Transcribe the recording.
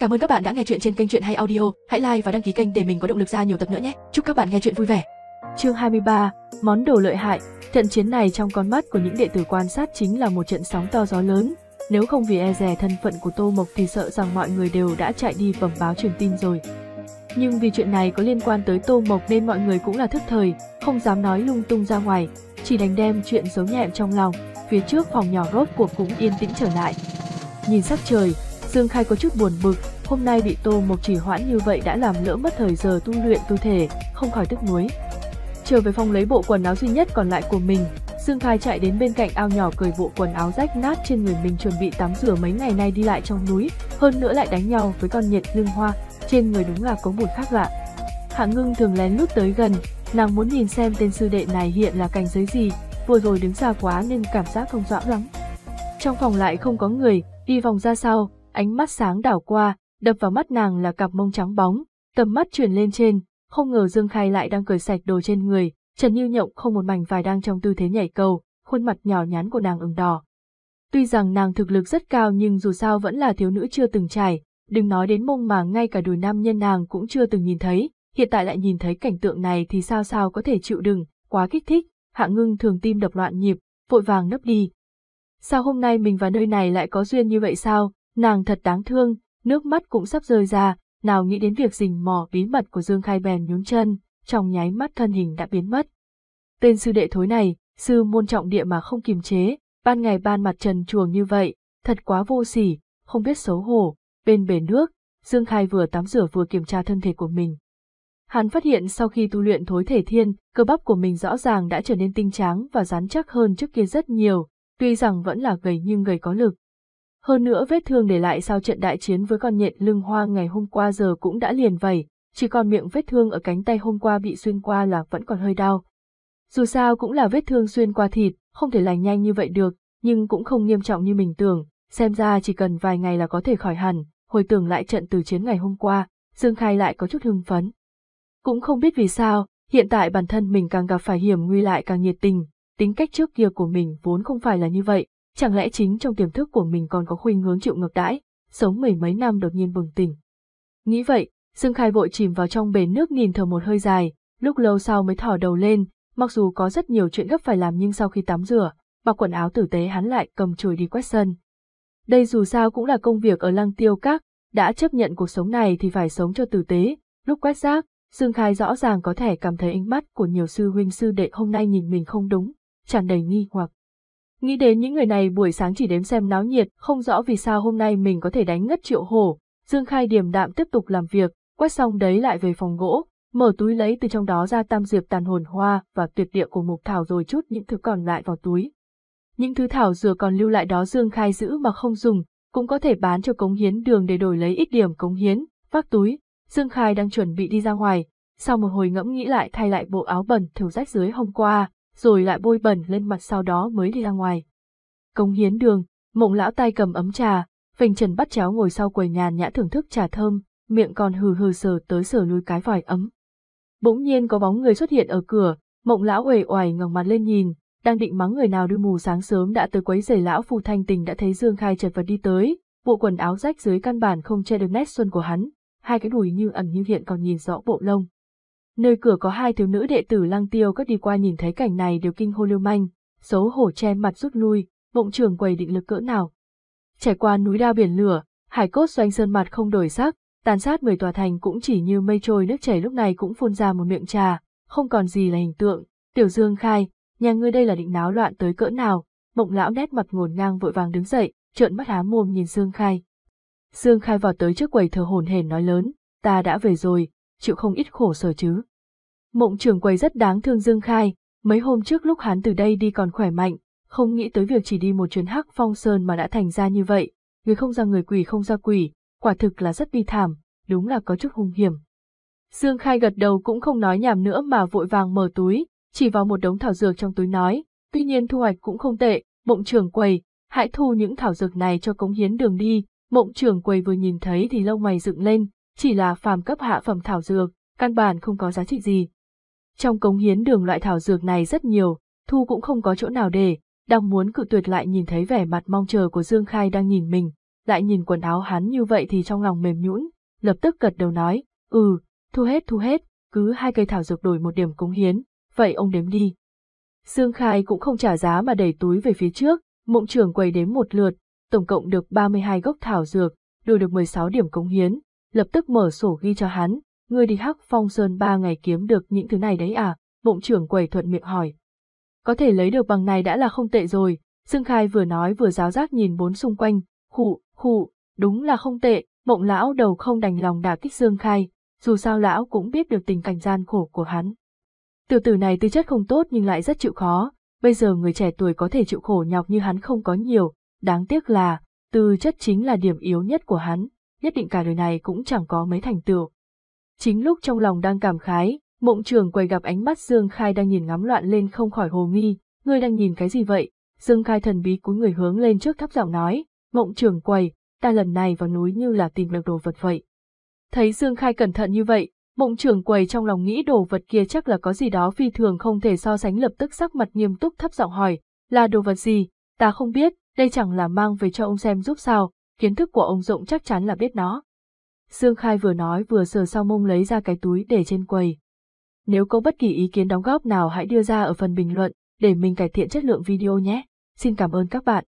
Cảm ơn các bạn đã nghe chuyện trên kênh Chuyện Hay Audio. Hãy like và đăng ký kênh để mình có động lực ra nhiều tập nữa nhé. Chúc các bạn nghe chuyện vui vẻ. Chương 23: Món đồ lợi hại. Trận chiến này trong con mắt của những đệ tử quan sát chính là một trận sóng to gió lớn. Nếu không vì e dè thân phận của Tô Mộc thì sợ rằng mọi người đều đã chạy đi bẩm báo truyền tin rồi. Nhưng vì chuyện này có liên quan tới Tô Mộc nên mọi người cũng là thức thời, không dám nói lung tung ra ngoài, chỉ đành đem chuyện giấu nhẹm trong lòng. Phía trước phòng nhỏ rốt cuộc cũng yên tĩnh trở lại. Nhìn sắc trời, Dương Khai có chút buồn bực, Hôm nay bị Tô Mộc chỉ hoãn như vậy đã làm lỡ mất thời giờ tu luyện tu thể, không khỏi tức nuối. Trở về phòng lấy bộ quần áo duy nhất còn lại của mình, Dương Khai chạy đến bên cạnh ao nhỏ cười bộ quần áo rách nát trên người mình chuẩn bị tắm rửa mấy ngày nay đi lại trong núi, hơn nữa lại đánh nhau với con nhiệt lương hoa, trên người đúng là có mùi khác lạ. Hạ Ngưng thường lén lút tới gần, nàng muốn nhìn xem tên sư đệ này hiện là cảnh giới gì, vừa rồi đứng xa quá nên cảm giác không rõ lắm. Trong phòng lại không có người, đi vòng ra sau, ánh mắt sáng đảo qua, đập vào mắt nàng là cặp mông trắng bóng, tầm mắt chuyển lên trên, không ngờ Dương Khai lại đang cởi sạch đồ trên người, Trần Như Nhộng không một mảnh vải đang trong tư thế nhảy cầu, khuôn mặt nhỏ nhắn của nàng ửng đỏ. Tuy rằng nàng thực lực rất cao nhưng dù sao vẫn là thiếu nữ chưa từng trải, đừng nói đến mông mà ngay cả đùi nam nhân nàng cũng chưa từng nhìn thấy, hiện tại lại nhìn thấy cảnh tượng này thì sao sao có thể chịu đựng, quá kích thích, hạ ngưng thường tim đập loạn nhịp, vội vàng nấp đi. Sao hôm nay mình vào nơi này lại có duyên như vậy sao, nàng thật đáng thương, nước mắt cũng sắp rơi ra, nào nghĩ đến việc rình mò bí mật của Dương Khai bèn nhún chân, trong nháy mắt thân hình đã biến mất. Tên sư đệ thối này, sư môn trọng địa mà không kiềm chế, ban ngày ban mặt trần chuồng như vậy, thật quá vô sỉ, không biết xấu hổ, bên bể nước, Dương Khai vừa tắm rửa vừa kiểm tra thân thể của mình. Hắn phát hiện sau khi tu luyện thối thể thiên, cơ bắp của mình rõ ràng đã trở nên tinh tráng và rắn chắc hơn trước kia rất nhiều, tuy rằng vẫn là gầy nhưng gầy có lực, hơn nữa vết thương để lại sau trận đại chiến với con nhện lưng hoa ngày hôm qua giờ cũng đã liền vẩy, chỉ còn miệng vết thương ở cánh tay hôm qua bị xuyên qua là vẫn còn hơi đau. Dù sao cũng là vết thương xuyên qua thịt, không thể lành nhanh như vậy được, nhưng cũng không nghiêm trọng như mình tưởng, xem ra chỉ cần vài ngày là có thể khỏi hẳn, hồi tưởng lại trận từ chiến ngày hôm qua, Dương Khai lại có chút hưng phấn. Cũng không biết vì sao, hiện tại bản thân mình càng gặp phải hiểm nguy lại càng nhiệt tình, tính cách trước kia của mình vốn không phải là như vậy, Chẳng lẽ chính trong tiềm thức của mình còn có khuynh hướng chịu ngược đãi, sống mười mấy năm đột nhiên bừng tỉnh. Nghĩ vậy, Dương Khai vội chìm vào trong bể nước nhìn thở một hơi dài, lúc lâu sau mới thỏ đầu lên, mặc dù có rất nhiều chuyện gấp phải làm nhưng sau khi tắm rửa, mặc quần áo tử tế hắn lại cầm chùi đi quét sân. Đây dù sao cũng là công việc ở lăng tiêu các, đã chấp nhận cuộc sống này thì phải sống cho tử tế, lúc quét rác, Dương Khai rõ ràng có thể cảm thấy ánh mắt của nhiều sư huynh sư đệ hôm nay nhìn mình không đúng, tràn đầy nghi hoặc. Nghĩ đến những người này buổi sáng chỉ đếm xem náo nhiệt, không rõ vì sao hôm nay mình có thể đánh ngất triệu hổ. Dương Khai điềm đạm tiếp tục làm việc, quét xong đấy lại về phòng gỗ, mở túi lấy từ trong đó ra tam diệp tàn hồn hoa và tuyệt địa của mục thảo rồi chút những thứ còn lại vào túi. Những thứ thảo dừa còn lưu lại đó Dương Khai giữ mà không dùng, cũng có thể bán cho cống hiến đường để đổi lấy ít điểm cống hiến, vác túi. Dương Khai đang chuẩn bị đi ra ngoài, sau một hồi ngẫm nghĩ lại thay lại bộ áo bẩn thử rách dưới hôm qua, rồi lại bôi bẩn lên mặt sau đó mới đi ra ngoài. Công hiến đường, mộng lão tay cầm ấm trà, phình trần bắt chéo ngồi sau quầy nhàn nhã thưởng thức trà thơm, miệng còn hừ hừ sờ tới sờ lui cái vòi ấm. Bỗng nhiên có bóng người xuất hiện ở cửa, mộng lão uể oải ngẩng mặt lên nhìn, đang định mắng người nào đưa mù sáng sớm đã tới quấy rầy lão phu thanh tình đã thấy Dương Khai chợt vật đi tới, bộ quần áo rách dưới căn bản không che được nét xuân của hắn, hai cái đùi như ẩn như hiện còn nhìn rõ bộ lông, nơi cửa có hai thiếu nữ đệ tử lăng tiêu các đi qua nhìn thấy cảnh này đều kinh hô lưu manh, xấu hổ che mặt rút lui, bụng trường quầy định lực cỡ nào. Trải qua núi đao biển lửa, hải cốt doanh sơn mặt không đổi sắc, tàn sát mười tòa thành cũng chỉ như mây trôi nước chảy lúc này cũng phun ra một miệng trà, không còn gì là hình tượng, tiểu dương khai, nhà ngươi đây là định náo loạn tới cỡ nào, mộng lão nét mặt ngổn ngang vội vàng đứng dậy, trợn mắt há mồm nhìn dương khai. Dương khai vào tới trước quầy thờ hồn hển nói lớn, ta đã về rồi, chịu không ít khổ sở chứ. Mộng trưởng quầy rất đáng thương Dương Khai, mấy hôm trước lúc hắn từ đây đi còn khỏe mạnh, không nghĩ tới việc chỉ đi một chuyến hắc phong sơn mà đã thành ra như vậy, người không ra người quỷ không ra quỷ, quả thực là rất bi thảm, đúng là có chút hung hiểm. Dương Khai gật đầu cũng không nói nhảm nữa mà vội vàng mở túi, chỉ vào một đống thảo dược trong túi nói, tuy nhiên thu hoạch cũng không tệ, mộng trưởng quầy, hãy thu những thảo dược này cho cống hiến đường đi, mộng trưởng quầy vừa nhìn thấy thì lông mày dựng lên, chỉ là phàm cấp hạ phẩm thảo dược, căn bản không có giá trị gì, trong cống hiến đường loại thảo dược này rất nhiều, Thu cũng không có chỗ nào để, đang muốn cự tuyệt lại nhìn thấy vẻ mặt mong chờ của Dương Khai đang nhìn mình, lại nhìn quần áo hắn như vậy thì trong lòng mềm nhũn, lập tức gật đầu nói, ừ, thu hết thu hết, cứ hai cây thảo dược đổi một điểm cống hiến, vậy ông đếm đi. Dương Khai cũng không trả giá mà đẩy túi về phía trước, mộng trưởng quầy đếm một lượt, tổng cộng được 32 gốc thảo dược, đổi được 16 điểm cống hiến, lập tức mở sổ ghi cho hắn, ngươi đi hắc phong sơn ba ngày kiếm được những thứ này đấy à, bụng trưởng quầy thuận miệng hỏi. Có thể lấy được bằng này đã là không tệ rồi, Dương Khai vừa nói vừa giáo giác nhìn bốn xung quanh, khụ, khụ, đúng là không tệ, mộng lão đầu không đành lòng đả kích Dương Khai, dù sao lão cũng biết được tình cảnh gian khổ của hắn. Tiểu tử này tư chất không tốt nhưng lại rất chịu khó, bây giờ người trẻ tuổi có thể chịu khổ nhọc như hắn không có nhiều, đáng tiếc là, tư chất chính là điểm yếu nhất của hắn, nhất định cả đời này cũng chẳng có mấy thành tựu. Chính lúc trong lòng đang cảm khái, mộng trường quầy gặp ánh mắt Dương Khai đang nhìn ngắm loạn lên không khỏi hồ nghi, ngươi đang nhìn cái gì vậy? Dương Khai thần bí cúi người hướng lên trước thấp giọng nói, mộng trường quầy, ta lần này vào núi như là tìm được đồ vật vậy. Thấy Dương Khai cẩn thận như vậy, mộng trường quầy trong lòng nghĩ đồ vật kia chắc là có gì đó phi thường không thể so sánh lập tức sắc mặt nghiêm túc thấp giọng hỏi, là đồ vật gì, ta không biết, đây chẳng là mang về cho ông xem giúp sao, kiến thức của ông rộng chắc chắn là biết nó. Sương Khai vừa nói vừa sờ sau mông lấy ra cái túi để trên quầy. Nếu có bất kỳ ý kiến đóng góp nào hãy đưa ra ở phần bình luận để mình cải thiện chất lượng video nhé. Xin cảm ơn các bạn.